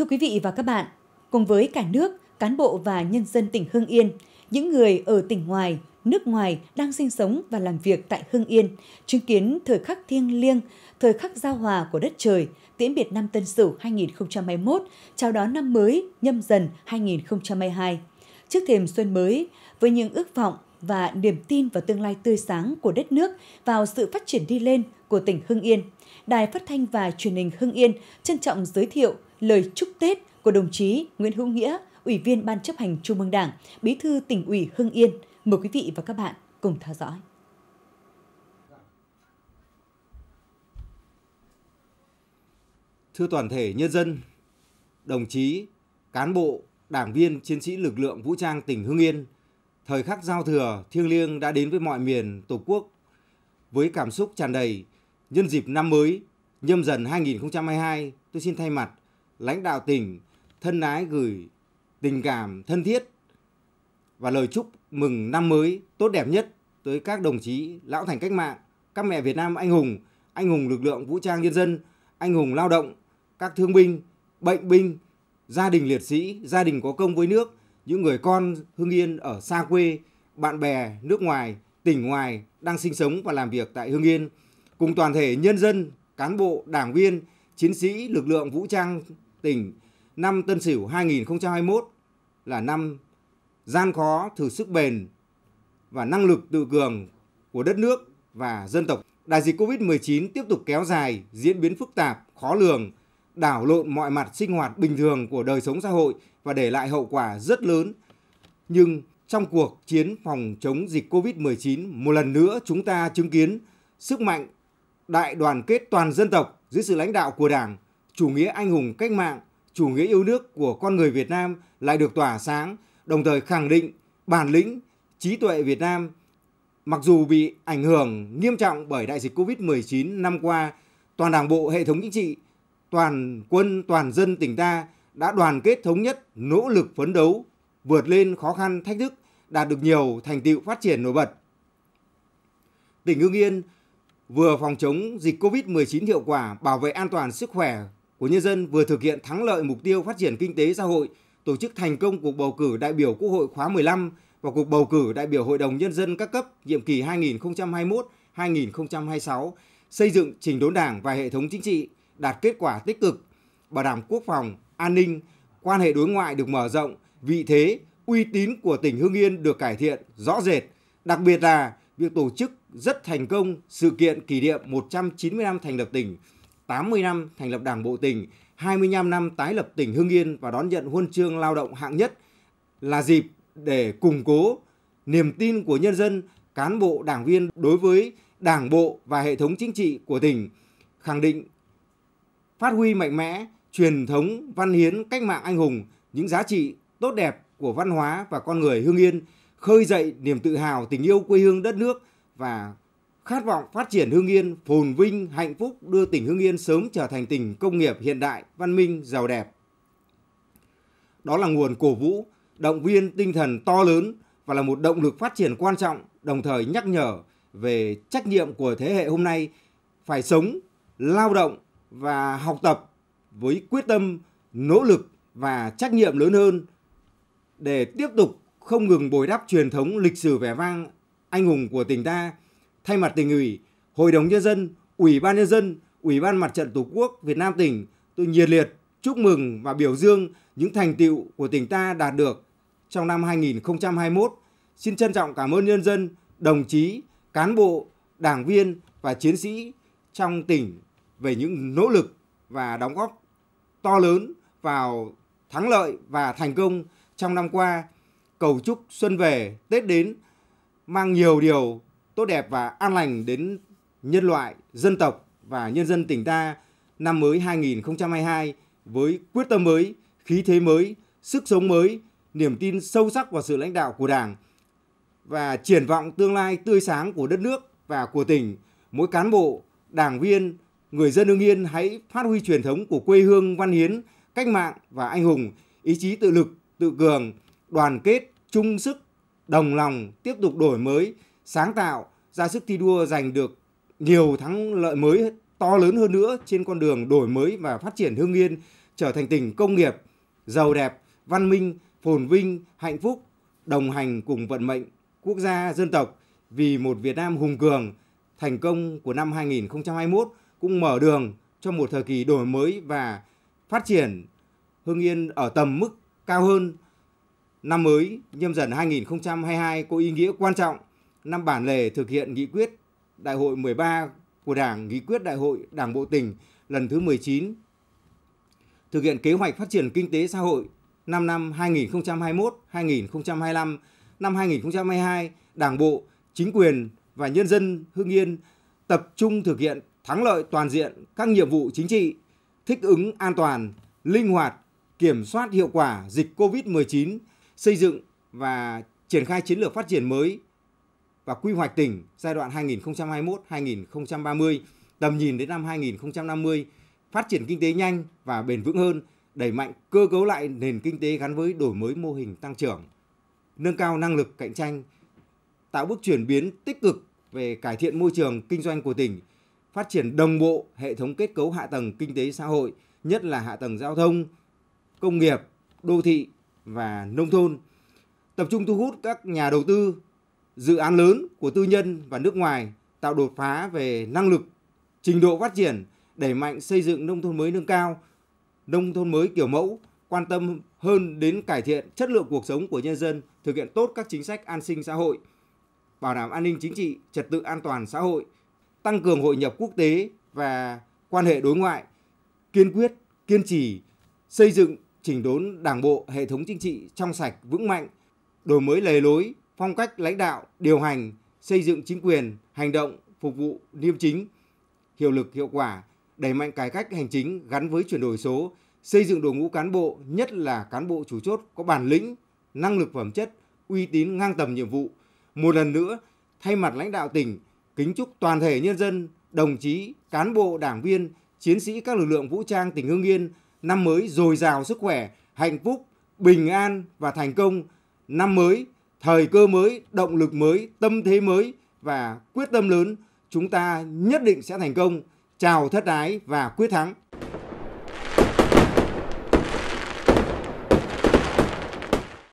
Thưa quý vị và các bạn, cùng với cả nước, cán bộ và nhân dân tỉnh Hưng Yên, những người ở tỉnh ngoài, nước ngoài đang sinh sống và làm việc tại Hưng Yên, chứng kiến thời khắc thiêng liêng, thời khắc giao hòa của đất trời, tiễn biệt năm Tân Sửu 2021, chào đón năm mới nhâm dần 2022. Trước thềm xuân mới, với những ước vọng, và niềm tin vào tương lai tươi sáng của đất nước vào sự phát triển đi lên của tỉnh Hưng Yên. Đài Phát thanh và Truyền hình Hưng Yên trân trọng giới thiệu lời chúc Tết của đồng chí Nguyễn Hữu Nghĩa, Ủy viên Ban chấp hành Trung ương Đảng, Bí thư tỉnh ủy Hưng Yên. Mời quý vị và các bạn cùng theo dõi. Thưa toàn thể nhân dân, đồng chí, cán bộ, đảng viên, chiến sĩ lực lượng vũ trang tỉnh Hưng Yên – Thời khắc giao thừa thiêng liêng đã đến với mọi miền Tổ quốc với cảm xúc tràn đầy. Nhân dịp năm mới nhâm dần 2022, tôi xin thay mặt lãnh đạo tỉnh thân ái gửi tình cảm thân thiết và lời chúc mừng năm mới tốt đẹp nhất tới các đồng chí lão thành cách mạng, các mẹ Việt Nam anh hùng, anh hùng lực lượng vũ trang nhân dân, anh hùng lao động, các thương binh, bệnh binh, gia đình liệt sĩ, gia đình có công với nước, những người con Hưng Yên ở xa quê, bạn bè nước ngoài, tỉnh ngoài đang sinh sống và làm việc tại Hưng Yên cùng toàn thể nhân dân, cán bộ, đảng viên, chiến sĩ lực lượng vũ trang tỉnh năm Tân Sửu 2021 là năm gian khó thử sức bền và năng lực tự cường của đất nước và dân tộc. Đại dịch Covid-19 tiếp tục kéo dài, diễn biến phức tạp, khó lường, đảo lộn mọi mặt sinh hoạt bình thường của đời sống xã hội và để lại hậu quả rất lớn. Nhưng trong cuộc chiến phòng chống dịch COVID-19, một lần nữa chúng ta chứng kiến sức mạnh đại đoàn kết toàn dân tộc dưới sự lãnh đạo của Đảng, chủ nghĩa anh hùng cách mạng, chủ nghĩa yêu nước của con người Việt Nam lại được tỏa sáng, đồng thời khẳng định bản lĩnh, trí tuệ Việt Nam mặc dù bị ảnh hưởng nghiêm trọng bởi đại dịch COVID-19 năm qua, toàn Đảng bộ hệ thống chính trị toàn quân toàn dân tỉnh ta đã đoàn kết thống nhất, nỗ lực phấn đấu, vượt lên khó khăn thách thức, đạt được nhiều thành tựu phát triển nổi bật. Tỉnh Hưng Yên vừa phòng chống dịch COVID-19 hiệu quả, bảo vệ an toàn sức khỏe của nhân dân vừa thực hiện thắng lợi mục tiêu phát triển kinh tế xã hội, tổ chức thành công cuộc bầu cử đại biểu Quốc hội khóa 15 và cuộc bầu cử đại biểu Hội đồng nhân dân các cấp nhiệm kỳ 2021-2026, xây dựng chỉnh đốn Đảng và hệ thống chính trị, đạt kết quả tích cực, bảo đảm quốc phòng, an ninh, quan hệ đối ngoại được mở rộng, vị thế, uy tín của tỉnh Hưng Yên được cải thiện rõ rệt, đặc biệt là việc tổ chức rất thành công sự kiện kỷ niệm 190 năm thành lập tỉnh, 80 năm thành lập Đảng bộ tỉnh, 25 năm tái lập tỉnh Hưng Yên và đón nhận huân chương lao động hạng nhất là dịp để củng cố niềm tin của nhân dân, cán bộ, đảng viên đối với Đảng bộ và hệ thống chính trị của tỉnh, khẳng định phát huy mạnh mẽ truyền thống văn hiến cách mạng anh hùng, những giá trị tốt đẹp của văn hóa và con người hương Yên, khơi dậy niềm tự hào tình yêu quê hương đất nước và khát vọng phát triển hương Yên phồn vinh, hạnh phúc đưa tỉnh hương Yên sớm trở thành tỉnh công nghiệp hiện đại, văn minh, giàu đẹp. Đó là nguồn cổ vũ, động viên tinh thần to lớn và là một động lực phát triển quan trọng, đồng thời nhắc nhở về trách nhiệm của thế hệ hôm nay phải sống, lao động, và học tập với quyết tâm, nỗ lực và trách nhiệm lớn hơn để tiếp tục không ngừng bồi đắp truyền thống lịch sử vẻ vang anh hùng của tỉnh ta thay mặt tỉnh ủy, hội đồng nhân dân, ủy ban nhân dân, ủy ban mặt trận tổ quốc Việt Nam tỉnh, tôi nhiệt liệt chúc mừng và biểu dương những thành tiệu của tỉnh ta đạt được trong năm 2021. Xin trân trọng cảm ơn nhân dân, đồng chí, cán bộ, đảng viên và chiến sĩ trong tỉnh về những nỗ lực và đóng góp to lớn vào thắng lợi và thành công trong năm qua. Cầu chúc xuân về, Tết đến mang nhiều điều tốt đẹp và an lành đến nhân loại, dân tộc và nhân dân tỉnh ta năm mới 2022 với quyết tâm mới, khí thế mới, sức sống mới, niềm tin sâu sắc vào sự lãnh đạo của Đảng và triển vọng tương lai tươi sáng của đất nước và của tỉnh, mỗi cán bộ, đảng viên người dân Hưng Yên hãy phát huy truyền thống của quê hương văn hiến, cách mạng và anh hùng, ý chí tự lực, tự cường, đoàn kết, chung sức, đồng lòng, tiếp tục đổi mới, sáng tạo, ra sức thi đua giành được nhiều thắng lợi mới to lớn hơn nữa trên con đường đổi mới và phát triển Hưng Yên trở thành tỉnh công nghiệp, giàu đẹp, văn minh, phồn vinh, hạnh phúc, đồng hành cùng vận mệnh quốc gia dân tộc vì một Việt Nam hùng cường, thành công của năm 2021 cũng mở đường cho một thời kỳ đổi mới và phát triển Hưng Yên ở tầm mức cao hơn. Năm mới nhâm dần 2022 có ý nghĩa quan trọng, năm bản lề thực hiện nghị quyết Đại hội 13 của Đảng, nghị quyết Đại hội Đảng Bộ Tỉnh lần thứ 19, thực hiện kế hoạch phát triển kinh tế xã hội 5 năm 2021-2025, năm 2022, Đảng Bộ, chính quyền và nhân dân Hưng Yên tập trung thực hiện thắng lợi toàn diện các nhiệm vụ chính trị, thích ứng an toàn, linh hoạt, kiểm soát hiệu quả dịch COVID-19, xây dựng và triển khai chiến lược phát triển mới và quy hoạch tỉnh giai đoạn 2021-2030, tầm nhìn đến năm 2050, phát triển kinh tế nhanh và bền vững hơn, đẩy mạnh cơ cấu lại nền kinh tế gắn với đổi mới mô hình tăng trưởng, nâng cao năng lực cạnh tranh, tạo bước chuyển biến tích cực về cải thiện môi trường kinh doanh của tỉnh – phát triển đồng bộ hệ thống kết cấu hạ tầng kinh tế xã hội, nhất là hạ tầng giao thông, công nghiệp, đô thị và nông thôn. Tập trung thu hút các nhà đầu tư, dự án lớn của tư nhân và nước ngoài tạo đột phá về năng lực, trình độ phát triển, đẩy mạnh xây dựng nông thôn mới nâng cao, nông thôn mới kiểu mẫu, quan tâm hơn đến cải thiện chất lượng cuộc sống của nhân dân, thực hiện tốt các chính sách an sinh xã hội, bảo đảm an ninh chính trị, trật tự an toàn xã hội – tăng cường hội nhập quốc tế và quan hệ đối ngoại, kiên quyết, kiên trì, xây dựng chỉnh đốn đảng bộ hệ thống chính trị trong sạch vững mạnh, đổi mới lề lối, phong cách lãnh đạo, điều hành, xây dựng chính quyền, hành động, phục vụ liêm chính, hiệu lực hiệu quả, đẩy mạnh cải cách hành chính gắn với chuyển đổi số, xây dựng đội ngũ cán bộ, nhất là cán bộ chủ chốt có bản lĩnh, năng lực phẩm chất, uy tín ngang tầm nhiệm vụ. Một lần nữa, thay mặt lãnh đạo tỉnh, kính chúc toàn thể nhân dân, đồng chí, cán bộ, đảng viên, chiến sĩ các lực lượng vũ trang tỉnh Hưng Yên năm mới dồi dào sức khỏe, hạnh phúc, bình an và thành công. Năm mới, thời cơ mới, động lực mới, tâm thế mới và quyết tâm lớn, chúng ta nhất định sẽ thành công. Chào thất ái và quyết thắng!